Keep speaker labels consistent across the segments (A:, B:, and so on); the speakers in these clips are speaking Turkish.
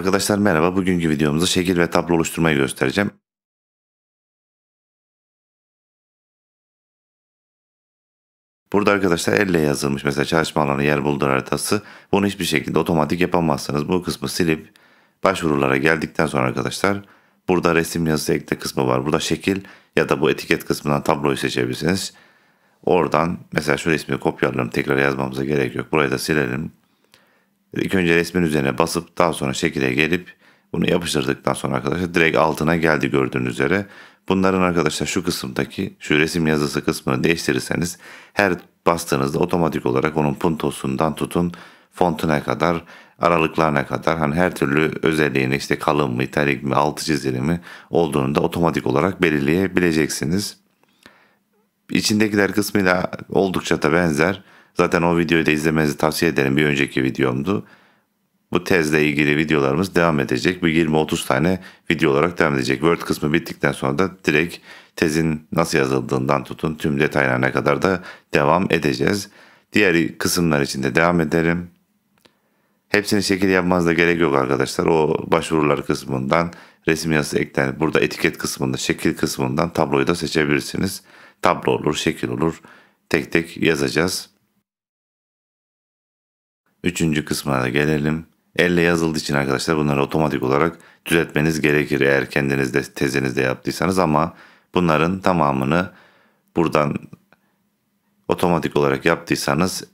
A: Arkadaşlar merhaba. Bugünkü videomuzda şekil ve tablo oluşturmayı göstereceğim. Burada arkadaşlar elle yazılmış mesela çalışma alanı yer buldur haritası. Bunu hiçbir şekilde otomatik yapamazsınız. Bu kısmı silip başvurulara geldikten sonra arkadaşlar burada resim yazısı ekle kısmı var. Burada şekil ya da bu etiket kısmından tabloyu seçebilirsiniz. Oradan mesela şu resmi kopyalayalım tekrar yazmamıza gerek yok. Burayı da silelim. İlk önce resmin üzerine basıp daha sonra şekile gelip bunu yapıştırdıktan sonra arkadaşlar direkt altına geldi gördüğünüz üzere. Bunların arkadaşlar şu kısımdaki şu resim yazısı kısmını değiştirirseniz her bastığınızda otomatik olarak onun puntosundan tutun fontuna kadar aralıklarına kadar hani her türlü özelliğini işte kalın mı italik mi altı çizili mi olduğunu da otomatik olarak belirleyebileceksiniz. İçindekiler kısmıyla oldukça da benzer. Zaten o videoyu da izlemenizi tavsiye ederim. Bir önceki videomdu. Bu tezle ilgili videolarımız devam edecek. Bir 20-30 tane video olarak devam edecek. Word kısmı bittikten sonra da direkt tezin nasıl yazıldığından tutun tüm detaylarına kadar da devam edeceğiz. Diğer kısımlar için de devam ederim. Hepsini şekil yapmanız da gerek yok arkadaşlar. O başvurular kısmından resim yazısı eklenir. Burada etiket kısmında, şekil kısmından tabloyu da seçebilirsiniz. Tablo olur, şekil olur. Tek tek yazacağız. Üçüncü kısmına da gelelim. Elle yazıldığı için arkadaşlar bunları otomatik olarak düzeltmeniz gerekir eğer kendinizde tezinizde yaptıysanız ama bunların tamamını buradan otomatik olarak yaptıysanız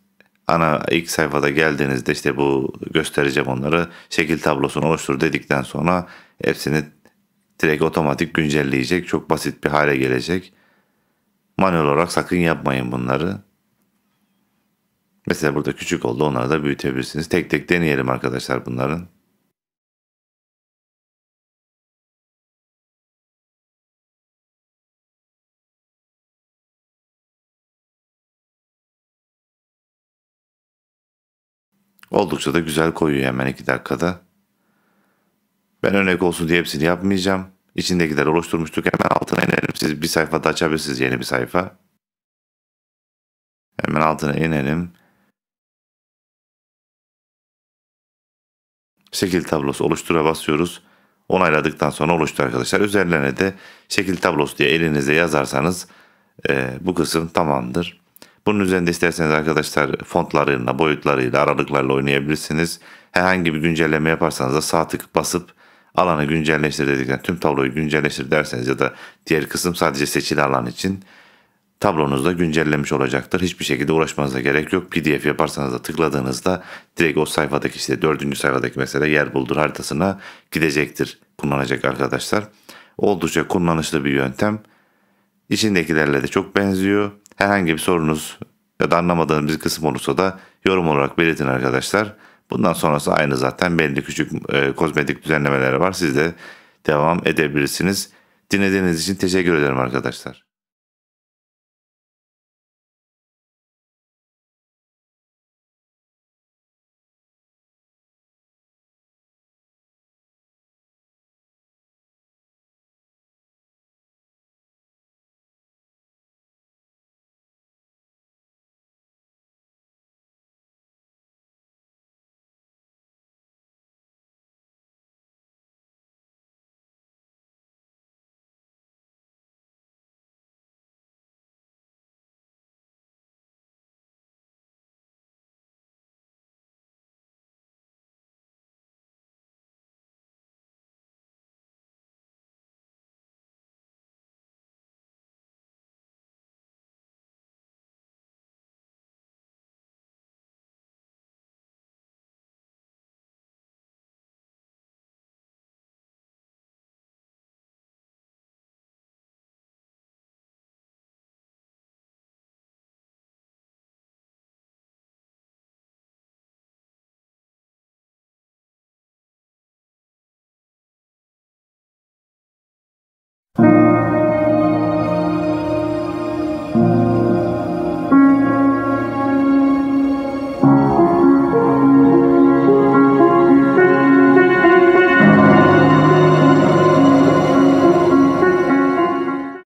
A: ana ilk sayfada geldiğinizde işte bu göstereceğim onları şekil tablosunu oluştur dedikten sonra hepsini direkt otomatik güncelleyecek çok basit bir hale gelecek. Manuel olarak sakın yapmayın bunları. Mesela burada küçük oldu onları da büyütebilirsiniz. Tek tek
B: deneyelim arkadaşlar bunların. Oldukça da güzel
A: koyuyor hemen 2 dakikada. Ben örnek olsun diye hepsini yapmayacağım. İçindekileri oluşturmuştuk. Hemen altına inelim. Siz bir sayfada açabilirsiniz yeni bir sayfa.
B: Hemen altına inelim.
A: şekil tablosu oluştura basıyoruz. Onayladıktan sonra oluştu arkadaşlar. Üzerlerine de şekil tablosu diye elinize yazarsanız e, bu kısım tamamdır. Bunun üzerinde isterseniz arkadaşlar fontlarıyla, boyutlarıyla, aralıklarla oynayabilirsiniz. Herhangi bir güncelleme yaparsanız da sağ tık basıp alanı güncelleştir dedikten tüm tabloyu güncelleştir derseniz ya da diğer kısım sadece seçili alan için tablonuzda güncellemiş olacaktır. Hiçbir şekilde uğraşmanıza gerek yok. PDF yaparsanız da tıkladığınızda direkt o sayfadaki işte dördüncü sayfadaki mesela yer buldur haritasına gidecektir kullanacak arkadaşlar. Oldukça kullanışlı bir yöntem. İçindekilerle de çok benziyor. Herhangi bir sorunuz ya da anlamadığınız bir kısım olursa da yorum olarak belirtin arkadaşlar. Bundan sonrası aynı zaten belli küçük e, kozmetik düzenlemeler var. Siz de devam edebilirsiniz. Dinlediğiniz için teşekkür ederim arkadaşlar.